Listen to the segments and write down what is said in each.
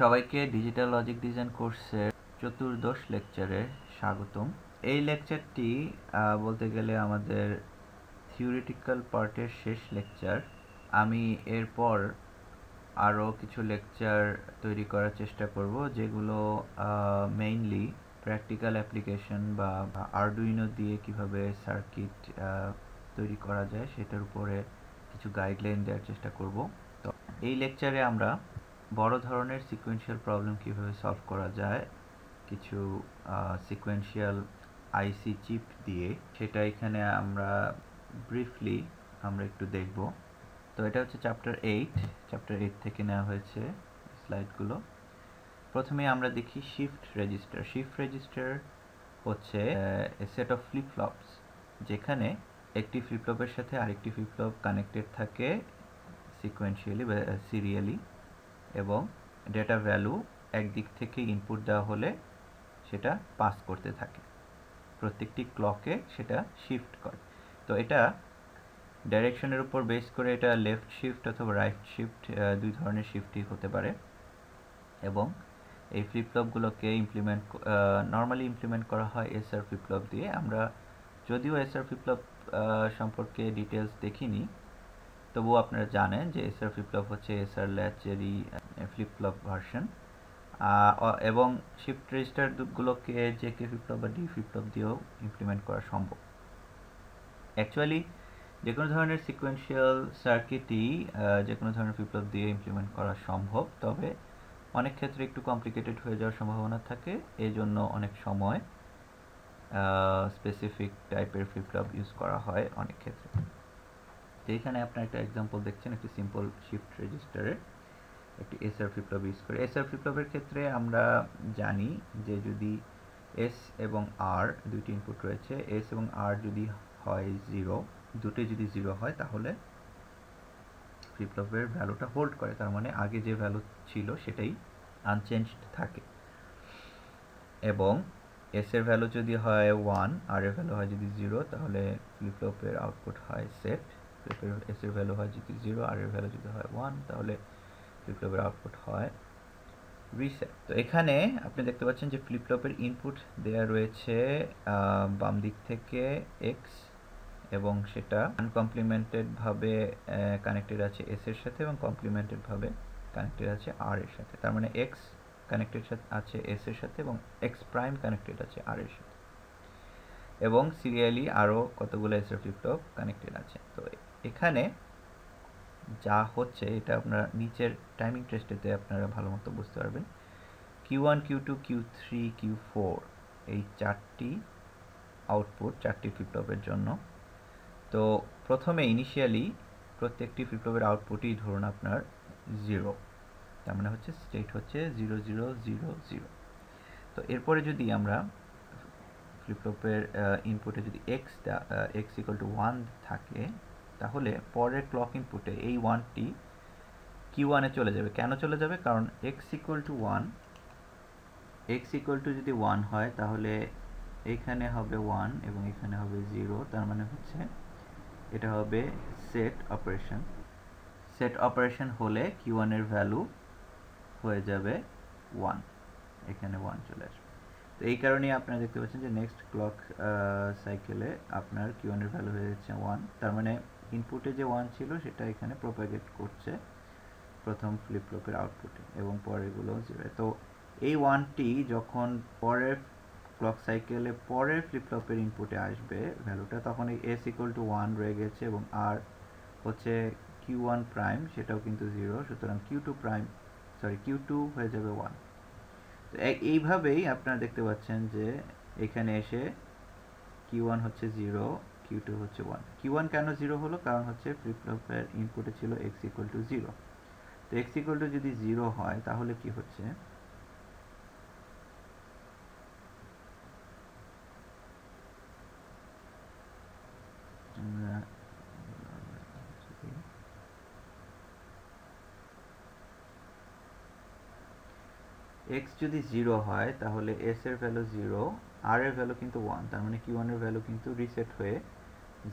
সবাইকে digital logic design কোর্সের চতুর্দশ লেকচারে স্বাগতম এই লেকচারটি বলতে গেলে আমাদের থিওরিটিক্যাল পার্টের শেষ লেকচার আমি এরপর আরও কিছু লেকচার তৈরি করার চেষ্টা করব যেগুলো মেইনলি প্র্যাকটিক্যাল অ্যাপ্লিকেশন বা আরডুইনো দিয়ে কিভাবে সার্কিট তৈরি করা যায় সেটার উপরে কিছু গাইডলাইন দেওয়ার চেষ্টা করব তো এই লেকচারে আমরা বড় ধরনের সিকোয়েন্সিয়াল প্রবলেম কিভাবে সলভ করা যায় কিছু সিকোয়েন্সিয়াল আইসি চিপ দিয়ে সেটা এখানে আমরা ব্রিফলি আমরা একটু দেখব তো এটা হচ্ছে চ্যাপ্টার এইট চ্যাপ্টার এইট থেকে নেওয়া হয়েছে স্লাইডগুলো প্রথমে আমরা দেখি শিফট রেজিস্টার শিফট রেজিস্টার হচ্ছে সেট অফ ফ্লিপফ্লপস যেখানে একটি ফ্লিপফ্লপের সাথে আরেকটি ফ্লিপফ্লপ কানেক্টেড থাকে সিকোয়েন্সিয়ালি বা সিরিয়ালি এবং ডেটা ভ্যালু একদিক থেকে ইনপুট দেওয়া হলে সেটা পাস করতে থাকে প্রত্যেকটি ক্লকে সেটা শিফট করে তো এটা ডাইরেকশনের উপর বেস করে এটা লেফট শিফট অথবা রাইট শিফট দুই ধরনের শিফটই হতে পারে এবং এই ফ্লিপফ্লপগুলোকে ইমপ্লিমেন্ট নর্মালি ইমপ্লিমেন্ট করা হয় এসআর ফ্লিপফ্লপ দিয়ে আমরা যদিও এসআর ফ্লিপফ্লপ সম্পর্কে ডিটেলস দেখিনি তবুও আপনারা জানেন যে এসআর ফ্লিপফ্লপ হচ্ছে এসআর ল্যাচেরি ফ্লিপফ্লপ ভার্সন এবং শিফট রেজিস্টারগুলোকে জে কে ফ্লিপফ্লপ বা ডি ফ্লিপফ্লপ দিয়েও ইমপ্লিমেন্ট করা সম্ভব অ্যাকচুয়ালি যে কোনো ধরনের সিকোয়েন্সিয়াল সার্কিটই যে কোনো ধরনের ফ্লিপফ্লপ দিয়ে ইমপ্লিমেন্ট করা সম্ভব তবে অনেক ক্ষেত্রে একটু কমপ্লিকেটেড হয়ে যাওয়ার সম্ভাবনা থাকে এই জন্য অনেক সময় স্পেসিফিক টাইপের ফ্লিপফ্লপ ইউজ করা হয় অনেক ক্ষেত্রে এইখানে আপনার একটা এক্সাম্পল দেখছেন একটি সিম্পল শিফট রেজিস্টারের একটি এসআর ফ্লিপফ্লপ ইউজ করে এসআর ফ্লিপফ্লপের ক্ষেত্রে আমরা জানি যে যদি এস এবং আর দুইটি ইনপুট রয়েছে এস এবং আর যদি হয় জিরো দুটি যদি জিরো হয় তাহলে ফ্লিপফ্লপের ভ্যালুটা হোল্ড করে তার মানে আগে যে ভ্যালু ছিল সেটাই আনচেঞ্জড থাকে এবং এস এর ভ্যালু যদি হয় ওয়ান আর এর ভ্যালু হয় যদি জিরো তাহলে ফ্লিপফ্লপের আউটপুট হয় সেট বিপ্লবের এস এর ভ্যালু হয় যদি জিরো আর এর ভ্যালু যদি হয় ওয়ান তাহলে ফ্লিপফ্লপের আউটপুট হয় রিসেট তো এখানে আপনি দেখতে পাচ্ছেন যে ফ্লিপফ্লপের ইনপুট দেয়া রয়েছে বাম দিক থেকে x এবং সেটা ভাবে কানেক্টেড আছে s এর সাথে এবং ভাবে কানেক্টেড আছে আর এর সাথে তার মানে x কানেক্টেড আছে এস এর সাথে এবং x প্রাইম কানেক্টেড আছে আর এর সাথে এবং সিরিয়ালি আরও কতগুলো এসের ফ্লিপটপ কানেক্টেড আছে তো এখানে যা হচ্ছে এটা আপনারা নিচের টাইমিং টেস্টেতে আপনারা ভালো মতো বুঝতে পারবেন Q one Q two Q three Q four এই চারটি আউটপুট চারটি ফ্লিপটপের জন্য তো প্রথমে ইনিশিয়ালি প্রত্যেকটি ফ্লিপটপের আউটপুটই ধরুন আপনার জিরো তার মানে হচ্ছে স্টেট হচ্ছে জিরো জিরো জিরো জিরো তো এরপরে যদি আমরা ফ্লিপটপের ইনপুটে যদি X X equal to one থাকে তাহলে পরের ক্লক ইনপুটে এই ওয়ানটি কিউ ওয়ানে চলে যাবে কেন চলে যাবে কারণ X equal to one X equal to যদি ওয়ান হয় তাহলে এখানে হবে ওয়ান এবং এখানে হবে জিরো তার মানে হচ্ছে এটা হবে সেট অপারেশন সেট অপারেশন হলে কিউ ওয়ানের ভ্যালু হয়ে যাবে ওয়ান এখানে ওয়ান চলে আসবে তো এই কারণেই আপনারা দেখতে পাচ্ছেন যে নেক্সট ক্লক সাইকেলে আপনার কিউ ওয়ানের ভ্যালু হয়ে যাচ্ছে ওয়ান তার মানে ইনপুটে যে ওয়ান ছিল সেটা এখানে প্রোপাগেট করছে প্রথম ফ্লিপফ্লপের আউটপুটে এবং পরেরগুলো জিরো তো এই ওয়ানটি যখন পরের ক্লক সাইকেলে পরের ফ্লিপফ্লপের ইনপুটে আসবে ভ্যালুটা তখন এই এস ইকুয়াল টু ওয়ান রয়ে গেছে এবং আর হচ্ছে কিউ ওয়ান প্রাইম সেটাও কিন্তু জিরো সুতরাং Q two prime sorry Q two হয়ে যাবে ওয়ান তো এইভাবেই আপনারা দেখতে পাচ্ছেন যে এখানে এসে কিউ ওয়ান হচ্ছে জিরো কিউ টু হচ্ছে ওয়ান কিউ ওয়ান কেন জিরো হলো কারণ হচ্ছে ফ্লিপফ্লপের ইনপুটে ছিল এক্স ইকুয়াল টু জিরো তো এক্স ইকুয়াল টু যদি জিরো হয় তাহলে কি হচ্ছে এক্স যদি জিরো হয় তাহলে এস এর ভ্যালু জিরো আর এর ভ্যালু কিন্তু ওয়ান তার মানে কিউ এর ভ্যালু কিন্তু রিসেট হয়ে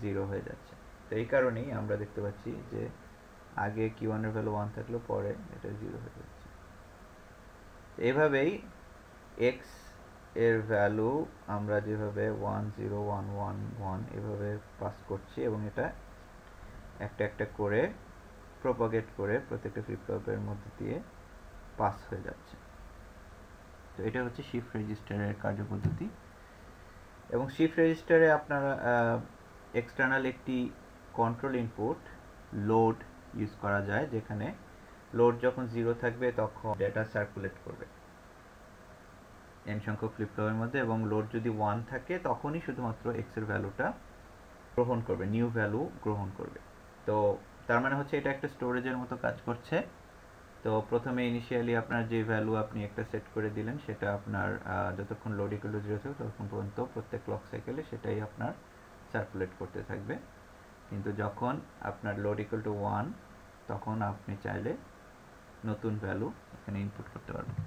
জিরো হয়ে যাচ্ছে তো এই কারণেই আমরা দেখতে পাচ্ছি যে আগে কিউ ওয়ানের ভ্যালু ওয়ান থাকলেও পরে এটা জিরো হয়ে যাচ্ছে এভাবেই এক্স এর ভ্যালু আমরা যেভাবে one zero one one one এভাবে পাস করছি এবং এটা একটা একটা করে প্রপাগেট করে প্রত্যেকটা ফ্লিপফ্লপের মধ্যে দিয়ে পাস হয়ে যাচ্ছে তো এটা হচ্ছে শিফট রেজিস্টারের কার্যপদ্ধতি এবং শিফট রেজিস্টারে আপনারা এক্সটার্নাল একটি কন্ট্রোল ইনপুট লোড ইউজ করা যায় যেখানে লোড যখন জিরো থাকবে তখন ডেটা সার্কুলেট করবে এন সংখ্যক ফ্লিপফ্লপের মধ্যে এবং লোড যদি ওয়ান থাকে তখনই শুধুমাত্র এক্সের ভ্যালুটা গ্রহণ করবে নিউ ভ্যালু গ্রহণ করবে তো তার মানে হচ্ছে এটা একটা স্টোরেজের মতো কাজ করছে তো প্রথমে ইনিশিয়ালি আপনার যে ভ্যালু আপনি একটা সেট করে দিলেন সেটা আপনার যতক্ষণ লোড ইকুয়াল জিরো থাকবে ততক্ষণ পর্যন্ত প্রত্যেক ক্লক সাইকেলে সেটাই আপনার সার্কুলেট করতে থাকবে কিন্তু যখন আপনার লোড ইকুয়াল টু ওয়ান তখন আপনি চাইলে নতুন ভ্যালু এখানে ইনপুট করতে পারবেন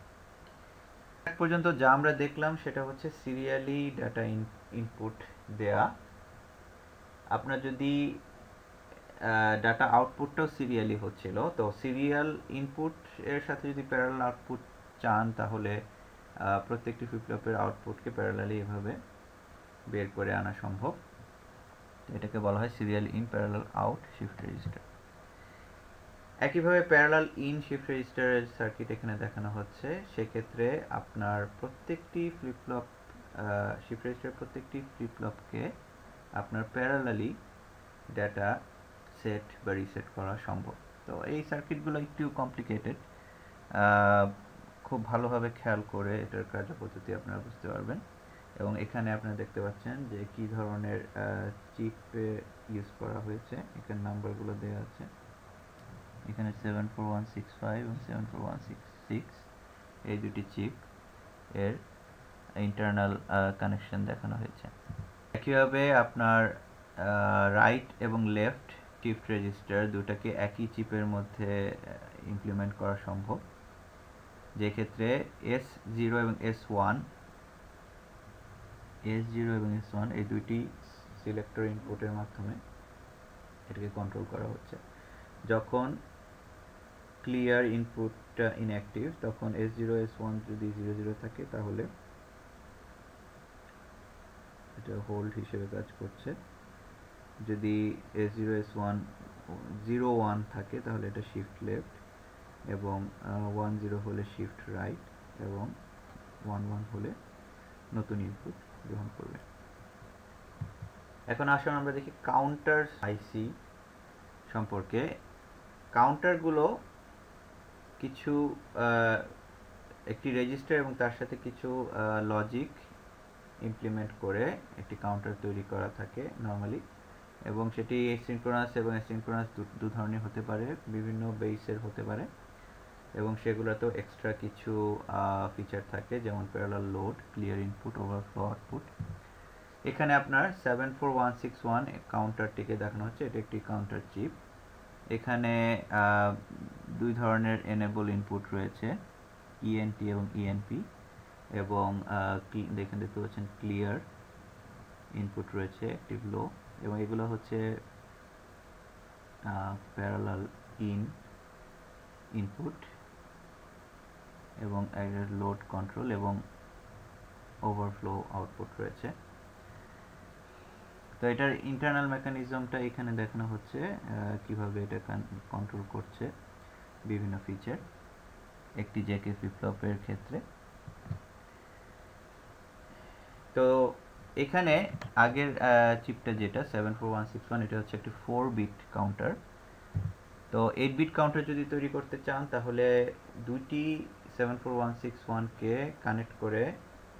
এক পর্যন্ত যা আমরা দেখলাম সেটা হচ্ছে সিরিয়ালি ডাটা ইনপুট দেয়া আপনার যদি ডাটা আউটপুটটাও সিরিয়ালি হচ্ছিল তো সিরিয়াল ইনপুট এর সাথে যদি প্যারাল আউটপুট চান তাহলে প্রত্যেকটি ফ্লিপফ্লপের আউটপুটকে প্যারালালি এভাবে বের করে আনা সম্ভব এটাকে বলা হয় serial in parallel out shift register একইভাবে প্যারালাল ইন শিফট রেজিস্টারের সার্কিট এখানে দেখানো হচ্ছে সেক্ষেত্রে আপনার প্রত্যেকটি ফ্লিপফ্লপ শিফট রেজিস্টার প্রত্যেকটি ফ্লিপফ্লপকে আপনার প্যারালালি ডেটা সেট বা রিসেট করা সম্ভব তো এই সার্কিটগুলো একটু কমপ্লিকেটেড খুব ভালোভাবে খেয়াল করে এটার কার্যপদ্ধতি আপনারা বুঝতে পারবেন এবং এখানে আপনারা দেখতে পাচ্ছেন যে কি ধরনের চিপে ইউজ করা হয়েছে এখানে নাম্বারগুলো দেওয়া আছে এখানে seven four one six five এবং seven four one six six এই দুটি চিপ এর ইন্টারনাল কানেকশন দেখানো হয়েছে একইভাবে আপনার রাইট এবং লেফট শিফট রেজিস্টার দুটাকে একই চিপের মধ্যে ইমপ্লিমেন্ট করা সম্ভব যে ক্ষেত্রে এস জিরো এবং এস ওয়ান এস জিরো এবং এস ওয়ান এই দুইটি সিলেক্টর ইনপুটের মাধ্যমে এটাকে কন্ট্রোল করা হচ্ছে যখন ক্লিয়ার ইনপুটটা ইনঅ্যাক্টিভ তখন এস জিরো এস ওয়ান যদি জিরো জিরো থাকে তাহলে এটা হোল্ড হিসেবে কাজ করছে যদি S zero S one zero one থাকে তাহলে এটা শিফট লেফট এবং ওয়ান জিরো হলে শিফট রাইট এবং ওয়ান ওয়ান হলে নতুন ইনপুট গ্রহণ করবে এখন আসুন আমরা দেখি কাউন্টার আইসি সম্পর্কে কাউন্টারগুলো কিছু একটি রেজিস্টার এবং তার সাথে কিছু লজিক ইমপ্লিমেন্ট করে একটি কাউন্টার তৈরি করা থাকে নর্মালি এবং সেটি এক্সিনক্রোনাস এবং এক্সিনক্রোনাস দু ধরনের হতে পারে বিভিন্ন বেসের হতে পারে এবং সেগুলোতেও এক্সট্রা কিছু ফিচার থাকে যেমন parallel load clear input overflow output এখানে আপনার seven four one six one কাউন্টারটিকে দেখানো হচ্ছে এটা একটি কাউন্টার চিপ এখানে দুই ধরনের এনেবল ইনপুট রয়েছে ইএনটি e এবং ইএনপি e এবং দেখেন দেখতে পাচ্ছেন ক্লিয়ার ইনপুট রয়েছে একটি লো এবং এগুলো হচ্ছে প্যারালাল ইন ইনপুট এবং লোড কন্ট্রোল এবং ওভারফ্লো আউটপুট রয়েছে তো এটার ইন্টারনাল মেকানিজমটা এখানে দেখানো হচ্ছে কিভাবে এটা কন্ট্রোল করছে বিভিন্ন ফিচার একটি জেকে ফ্লিপফ্লপের ক্ষেত্রে তো এখানে আগের চিপটা যেটা seven four one six one এটা হচ্ছে একটি ফোর বিট কাউন্টার তো এইট বিট কাউন্টার যদি তৈরি করতে চান তাহলে দুইটি সেভেন ফোর ওয়ান সিক্স ওয়ানকে কানেক্ট করে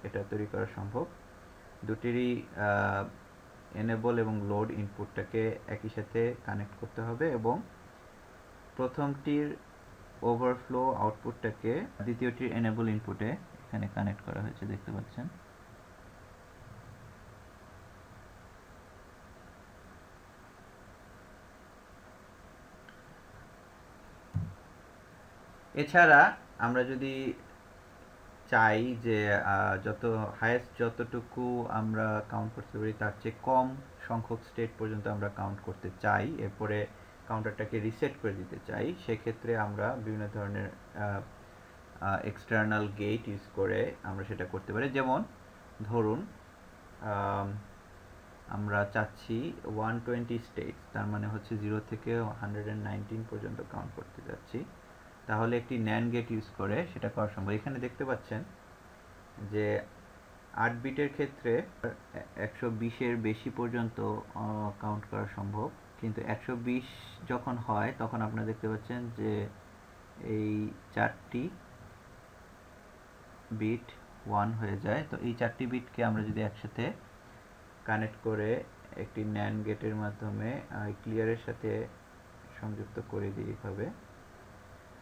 এটা তৈরি করা সম্ভব দুটিরই এনেবল এবং লোড ইনপুটটাকে একই সাথে কানেক্ট করতে হবে এবং প্রথমটির ওভারফ্লো আউটপুটটাকে দ্বিতীয়টির এনেবল ইনপুটে এখানে কানেক্ট করা হয়েছে দেখতে পাচ্ছেন এছাড়া আমরা যদি চাই যে যত হায়েস্ট যতটুকু আমরা কাউন্ট করতে পারি তার চেয়ে কম সংখ্যক স্টেট পর্যন্ত আমরা কাউন্ট করতে চাই এরপরে কাউন্টারটাকে রিসেট করে দিতে চাই সেক্ষেত্রে আমরা বিভিন্ন ধরনের এক্সটার্নাল গেট ইউজ করে আমরা সেটা করতে পারি যেমন ধরুন আমরা চাচ্ছি ওয়ান টোয়েন্টি স্টেট তার মানে হচ্ছে জিরো থেকে হান্ড্রেড পর্যন্ত কাউন্ট করতে চাচ্ছি তাহলে একটি ন্যান গেট ইউজ করে সেটা করা সম্ভব এখানে দেখতে পাচ্ছেন যে আট বিটের ক্ষেত্রে একশো বিশের বেশি পর্যন্ত কাউন্ট করা সম্ভব কিন্তু একশো বিশ যখন হয় তখন আপনারা দেখতে পাচ্ছেন যে এই চারটি বিট ওয়ান হয়ে যায় তো এই চারটি বিটকে আমরা যদি একসাথে কানেক্ট করে একটি ন্যান গেটের মাধ্যমে ক্লিয়ারের সাথে সংযুক্ত করে দিই এভাবে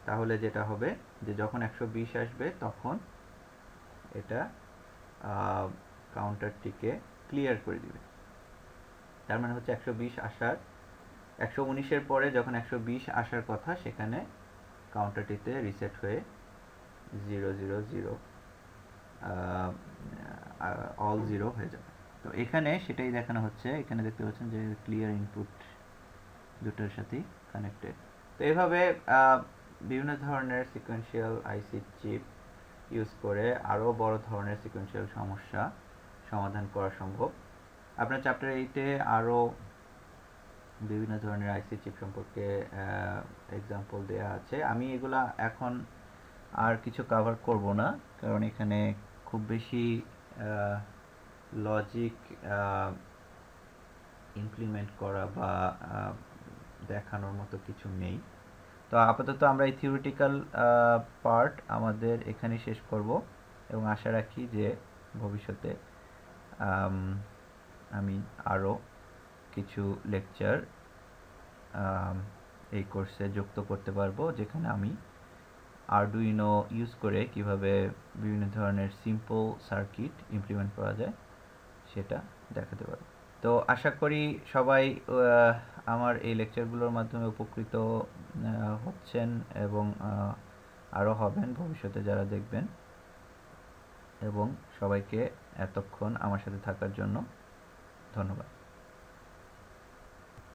তাহলে যেটা হবে যে যখন একশো আসবে তখন এটা কাউন্টারটিকে ক্লিয়ার করে দিবে তার মানে হচ্ছে একশো আসার একশো উনিশের পরে যখন একশো আসার কথা সেখানে কাউন্টারটিতে রিসেট হয়ে zero zero zero all zero হয়ে যাবে তো এখানে সেটাই দেখানো হচ্ছে এখানে দেখতে পাচ্ছেন যে ক্লিয়ার ইনপুট দুটোর সাথেই কানেক্টেড তো এভাবে বিভিন্ন ধরনের সিকোয়েন্সিয়াল আইসি চিপ ইউজ করে আরও বড় ধরনের সিকোয়েন্সিয়াল সমস্যা সমাধান করা সম্ভব আপনার চ্যাপ্টার এইটে আরও বিভিন্ন ধরনের আইসি চিপ সম্পর্কে এক্সাম্পল দেয়া আছে আমি এগুলা এখন আর কিছু কাভার করব না কারণ এখানে খুব বেশি লজিক ইমপ্লিমেন্ট করা বা দেখানোর মতো কিছু নেই তো আপাতত আমরা এই থিওরিটিক্যাল পার্ট আমাদের এখানে শেষ করব এবং আশা রাখি যে ভবিষ্যতে আমি আরও কিছু লেকচার এই কোর্সে যুক্ত করতে পারবো যেখানে আমি আরডুইনো ইউজ করে কিভাবে বিভিন্ন ধরনের সিম্পল সার্কিট ইমপ্লিমেন্ট করা যায় সেটা দেখাতে পারবো তো আশা করি সবাই আমার এই লেকচারগুলোর মাধ্যমে উপকৃত হচ্ছেন এবং আরও হবেন ভবিষ্যতে যারা দেখবেন এবং সবাইকে এতক্ষণ আমার সাথে থাকার জন্য ধন্যবাদ